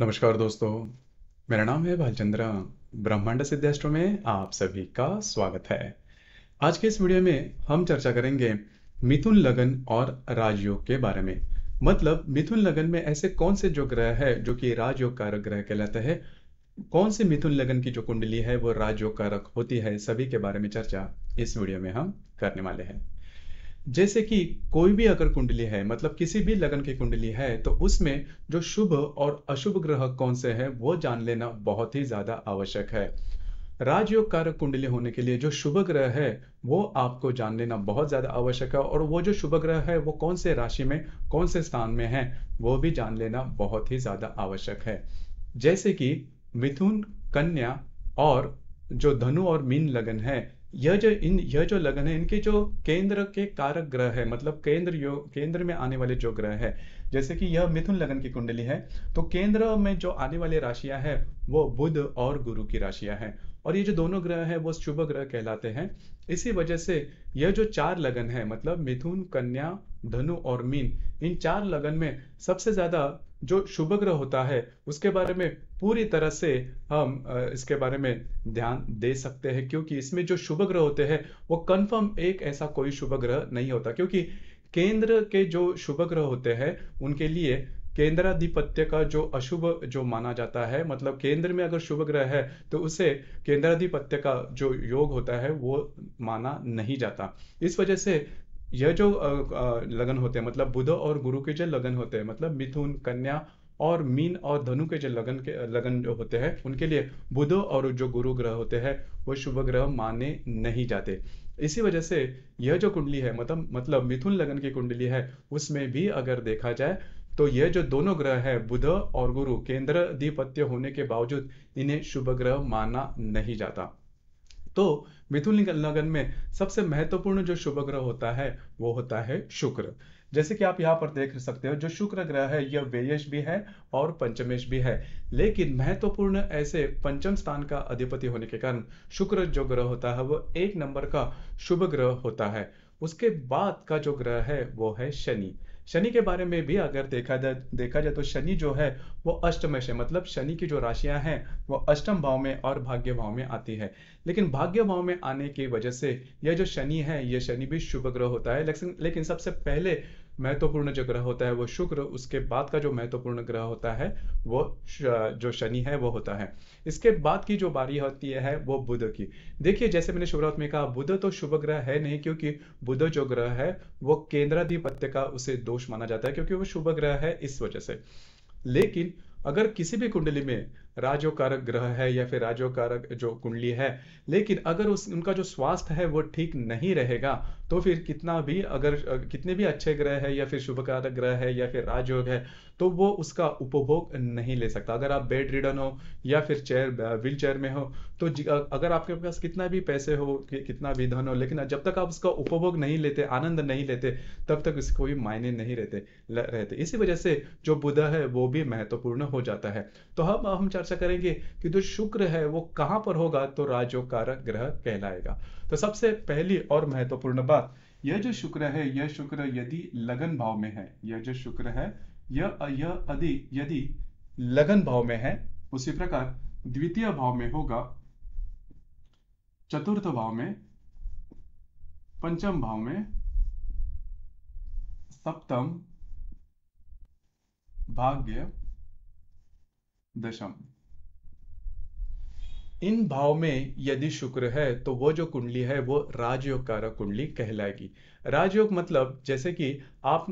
नमस्कार दोस्तों मेरा नाम है भालचंद्र ब्रह्मांड सिद्धेश्वर में आप सभी का स्वागत है आज के इस वीडियो में हम चर्चा करेंगे मिथुन लगन और राजयोग के बारे में मतलब मिथुन लगन में ऐसे कौन से जो ग्रह है जो कि राजयोग कारक ग्रह कहलाते हैं कौन से मिथुन लगन की जो कुंडली है वो राजयोग कारक होती है सभी के बारे में चर्चा इस वीडियो में हम करने वाले हैं जैसे कि कोई भी अगर कुंडली है मतलब किसी भी लगन की कुंडली है तो उसमें जो शुभ और अशुभ ग्रह कौन से हैं वो जान लेना बहुत ही ज्यादा आवश्यक है राजयोग कारक कुंडली होने के लिए जो शुभ ग्रह है वो आपको जान लेना बहुत ज्यादा आवश्यक है और वो जो शुभ ग्रह है वो कौन से राशि में कौन से स्थान में है वो भी जान लेना बहुत ही ज्यादा आवश्यक है जैसे कि मिथुन कन्या और जो धनु और मीन लगन है यह जो इन यह जो लगन है इनके जो केंद्र के कारक ग्रह है मतलब केंद्र यो, केंद्र में आने वाले जो ग्रह है जैसे कि यह मिथुन लगन की कुंडली है तो केंद्र में जो आने वाले राशियां हैं वो बुध और गुरु की राशियां हैं और ये जो दोनों ग्रह है वो शुभ ग्रह कहलाते हैं इसी वजह से यह जो चार लगन है मतलब मिथुन कन्या धनु और मीन इन चार लगन में सबसे ज्यादा जो शुभ ग्रह होता है उसके बारे में पूरी तरह से हम इसके बारे में ध्यान दे सकते हैं क्योंकि इसमें जो शुभ ग्रह होते हैं वो कंफर्म एक ऐसा कोई शुभ ग्रह नहीं होता क्योंकि केंद्र के जो शुभ ग्रह होते हैं उनके लिए केंद्राधिपत्य का जो अशुभ जो माना जाता है मतलब केंद्र में अगर शुभ ग्रह है तो उसे केंद्राधिपत्य का जो योग होता है वो माना नहीं जाता इस वजह से यह जो लगन होते हैं मतलब बुध और गुरु के जो लगन होते हैं मतलब मिथुन कन्या और मीन और धनु के जो लगन के लगन जो होते हैं उनके लिए बुध और जो गुरु ग्रह होते हैं वो शुभ ग्रह माने नहीं जाते इसी वजह से यह जो कुंडली है मतलब मतलब मिथुन लगन की कुंडली है उसमें भी अगर देखा जाए तो यह जो दोनों ग्रह है बुध और गुरु केंद्र अधिपत्य होने के बावजूद इन्हें शुभ ग्रह माना नहीं जाता तो मिथुन लगन में सबसे महत्वपूर्ण जो शुभ ग्रह होता है वो होता है शुक्र जैसे कि आप यहाँ पर देख सकते हो जो शुक्र ग्रह है यह व्ययश भी है और पंचमेश भी है लेकिन महत्वपूर्ण ऐसे पंचम स्थान का अधिपति होने के कारण शुक्र जो ग्रह होता है वो एक नंबर का शुभ ग्रह होता है उसके बाद का जो ग्रह है वो है शनि शनि के बारे में भी अगर देखा जाए देखा जाए तो शनि जो है वो अष्टम से मतलब शनि की जो राशियां हैं वो अष्टम भाव में और भाग्य भाव में आती है लेकिन भाग्य भाव में आने की वजह से यह जो शनि है यह शनि भी शुभ ग्रह होता है लेकिन लेकिन सबसे पहले महत्वपूर्ण जो ग्रह होता है वो शुक्र उसके बाद का जो महत्वपूर्ण ग्रह होता है वो जो शनि है वो होता है इसके बाद की जो बारी होती है वो बुध की देखिए जैसे मैंने शुरुआत में कहा बुध तो शुभ ग्रह है नहीं क्योंकि बुध जो ग्रह है वो केंद्राधिपत्य का उसे दोष माना जाता है क्योंकि वो शुभ ग्रह है इस वजह से लेकिन अगर किसी भी कुंडली में राजो कारक ग्रह है या फिर राजो कारक जो कुंडली है लेकिन अगर उस उनका जो स्वास्थ्य है वो ठीक नहीं रहेगा तो फिर कितना भी अगर कितने भी अच्छे ग्रह है या फिर शुभ कारक ग्रह है या फिर राजयोग है तो वो उसका उपभोग नहीं ले सकता अगर आप बेड रिडन हो या फिर चेयर व्हील चेयर में हो तो अगर आपके पास कितना भी पैसे हो कितना भी धन हो लेकिन जब तक आप उसका उपभोग नहीं लेते आनंद नहीं लेते तब तक इसको भी मायने नहीं रहते रहते इसी वजह से जो बुध है वो भी महत्वपूर्ण हो जाता है तो हम हम चर्चा करेंगे कि जो शुक्र है वो कहाँ पर होगा तो राजयोग कारक ग्रह कहलाएगा तो सबसे पहली और महत्वपूर्ण बात यह जो शुक्र है यह शुक्र यदि लगन भाव में है यह जो शुक्र है य अय यदि लगन भाव में है उसी प्रकार द्वितीय भाव में होगा चतुर्थ भाव में पंचम भाव में सप्तम भाग्य दशम इन भाव में यदि शुक्र है तो वो जो कुंडली है वो राजयोग कारक कुंडली कहलाएगी राजयोग मतलब जैसे कि आप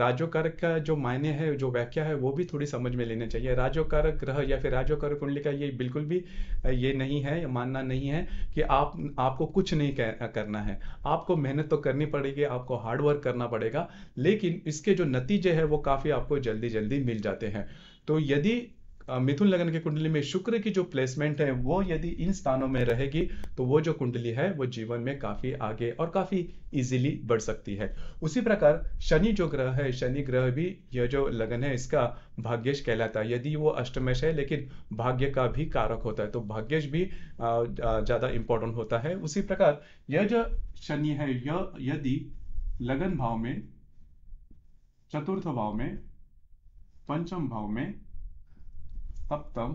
राजयोग कारक का जो मायने है जो व्याख्या है वो भी थोड़ी समझ में लेना चाहिए राजयोग कारक ग्रह या फिर राजयोग कारक कुंडली का ये बिल्कुल भी ये नहीं है मानना नहीं है कि आप आपको कुछ नहीं करना है आपको मेहनत तो करनी पड़ेगी आपको हार्डवर्क करना पड़ेगा लेकिन इसके जो नतीजे है वो काफ़ी आपको जल्दी जल्दी मिल जाते हैं तो यदि मिथुन लगन की कुंडली में शुक्र की जो प्लेसमेंट है वो यदि इन स्थानों में रहेगी तो वो जो कुंडली है वो जीवन में काफी आगे और काफी इजीली बढ़ सकती है उसी प्रकार शनि जो ग्रह है शनि ग्रह भी यह जो लगन है इसका भाग्यश कहलाता है यदि वो अष्टमेश है लेकिन भाग्य का भी कारक होता है तो भाग्यश भी ज्यादा इंपॉर्टेंट होता है उसी प्रकार यह जो शनि है यह यदि लगन भाव में चतुर्थ भाव में पंचम भाव में सप्तम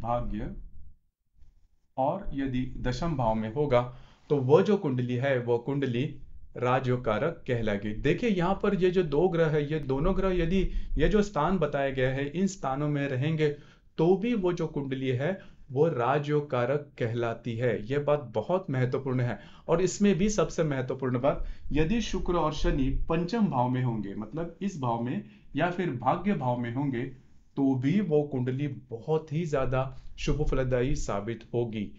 भाग्य और यदि दशम भाव में होगा तो वह जो कुंडली है वह कुंडली राजयोग कारक कहलाएगी देखिए यहाँ पर ये जो दो ग्रह है ये दोनों ग्रह यदि ये जो स्थान बताया गया है इन स्थानों में रहेंगे तो भी वो जो कुंडली है वो राजयोग कारक कहलाती है यह बात बहुत महत्वपूर्ण है और इसमें भी सबसे महत्वपूर्ण बात यदि शुक्र और शनि पंचम भाव में होंगे मतलब इस भाव में या फिर भाग्य भाव में होंगे तो भी वो कुंडली बहुत ही ज्यादा शुभ फलदायी साबित होगी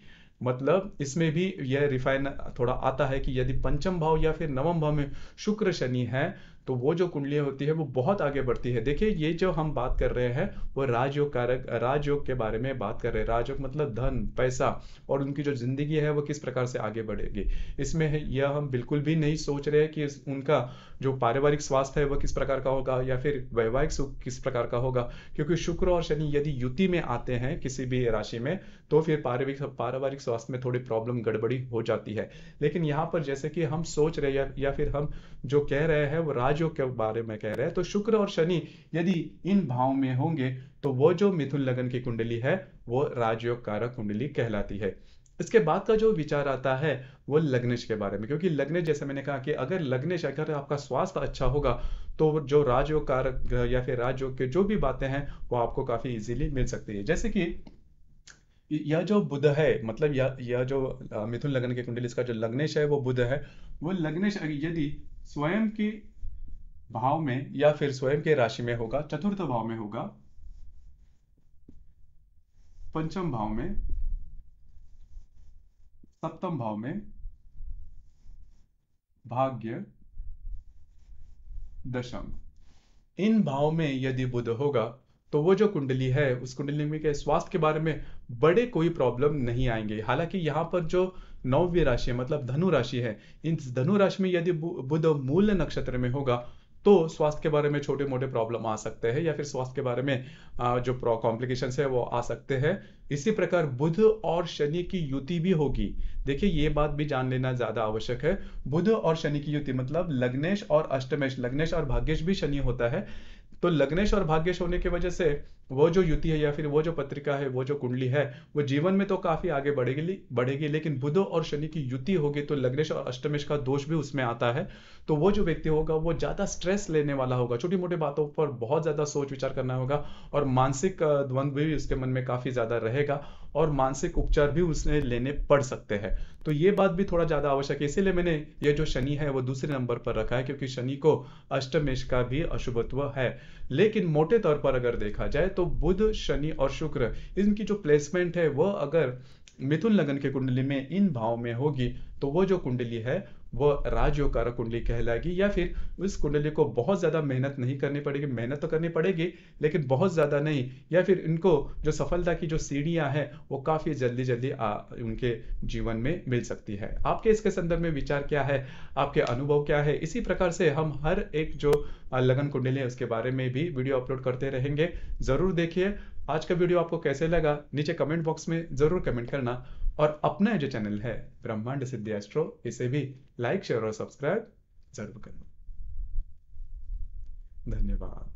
मतलब इसमें भी यह रिफाइन थोड़ा आता है कि यदि पंचम भाव या फिर नवम भाव में शुक्र शनि है तो वो जो कुंडली होती है वो बहुत आगे बढ़ती है देखिए ये जो हम बात कर रहे हैं वो राजयोग कारक राजयोग के बारे में बात कर रहे हैं राजयोग मतलब धन पैसा और उनकी जो जिंदगी है वो किस प्रकार से आगे बढ़ेगी इसमें यह हम बिल्कुल भी नहीं सोच रहे कि उनका जो पारिवारिक स्वास्थ्य है वह किस प्रकार का होगा या फिर वैवाहिक सुख किस प्रकार का होगा क्योंकि शुक्र और शनि यदि युति में आते हैं किसी भी राशि में तो फिर पारिवारिक पारिवारिक स्वास्थ्य में थोड़ी प्रॉब्लम गड़बड़ी हो जाती है लेकिन यहाँ पर जैसे कि हम सोच रहे हैं या फिर हम जो कह रहे हैं वो राज राजयोग के बारे में कह रहे हैं तो शुक्र और शनि यदि इन भाव में होंगे तो वो जो मिथुन लगन की कुंडली है वो राजयोग कारक कुंडली कहलाती है इसके बाद का जो विचार आता है वो लग्नेश के बारे में क्योंकि लग्नेश जैसे मैंने कहा कि अगर लग्नेश अगर आपका स्वास्थ्य अच्छा होगा तो जो राजयोग कारक या फिर राजयोग के जो भी बातें हैं वो आपको काफी इजीली मिल सकती है जैसे कि यह जो बुध है मतलब यह यह जो मिथुन लग्न की कुंडली इसका जो लग्नेश है वो बुध है वो लग्नेश यदि स्वयं की भाव में या फिर स्वयं के राशि में होगा चतुर्थ भाव में होगा पंचम भाव में सप्तम भाव में भाग्य दशम इन भाव में यदि बुध होगा तो वो जो कुंडली है उस कुंडली में के स्वास्थ्य के बारे में बड़े कोई प्रॉब्लम नहीं आएंगे हालांकि यहाँ पर जो नौवीं राशि है मतलब धनु राशि है इन धनु राशि में यदि बुध मूल नक्षत्र में होगा तो स्वास्थ्य के बारे में छोटे मोटे प्रॉब्लम आ सकते हैं या फिर स्वास्थ्य के बारे में जो कॉम्प्लिकेशन है वो आ सकते हैं इसी प्रकार बुध और शनि की युति भी होगी देखिए ये बात भी जान लेना ज्यादा आवश्यक है बुध और शनि की युति मतलब लग्नेश और अष्टमेश लग्नेश और भाग्यश भी शनि होता है तो लग्नेश और भाग्यश होने की वजह से वो जो युति है या फिर वो जो पत्रिका है वो जो कुंडली है वो जीवन में तो काफी आगे बढ़ेगी बढ़ेगी लेकिन बुध और शनि की युति होगी तो लग्नेश और अष्टमेश का दोष भी उसमें आता है तो वो जो व्यक्ति होगा वो ज्यादा स्ट्रेस लेने वाला होगा छोटी मोटी बातों पर बहुत ज्यादा सोच विचार करना होगा और मानसिक द्वंद्व भी उसके मन में काफी ज्यादा रहेगा और मानसिक उपचार भी उसने लेने पड़ सकते हैं तो ये बात भी थोड़ा ज़्यादा आवश्यक है इसीलिए मैंने ये जो शनि है वो दूसरे नंबर पर रखा है क्योंकि शनि को अष्टमेश का भी अशुभत्व है लेकिन मोटे तौर पर अगर देखा जाए तो बुध शनि और शुक्र इनकी जो प्लेसमेंट है वह अगर मिथुन लगन के कुंडली में इन भाव में होगी तो वो जो कुंडली है वह कारक कुंडली कहलाएगी या फिर उस कुंडली को बहुत ज़्यादा मेहनत नहीं करनी पड़ेगी मेहनत तो करनी पड़ेगी लेकिन बहुत ज़्यादा नहीं या फिर इनको जो सफलता की जो सीढ़ियां हैं वो काफ़ी जल्दी जल्दी आ, उनके जीवन में मिल सकती है आपके इसके संदर्भ में विचार क्या है आपके अनुभव क्या है इसी प्रकार से हम हर एक जो लगन कुंडली है उसके बारे में भी वीडियो अपलोड करते रहेंगे ज़रूर देखिए आज का वीडियो आपको कैसे लगा नीचे कमेंट बॉक्स में ज़रूर कमेंट करना और अपना जो चैनल है ब्रह्मांड सिद्धि एस्ट्रो इसे भी लाइक शेयर और सब्सक्राइब जरूर करना धन्यवाद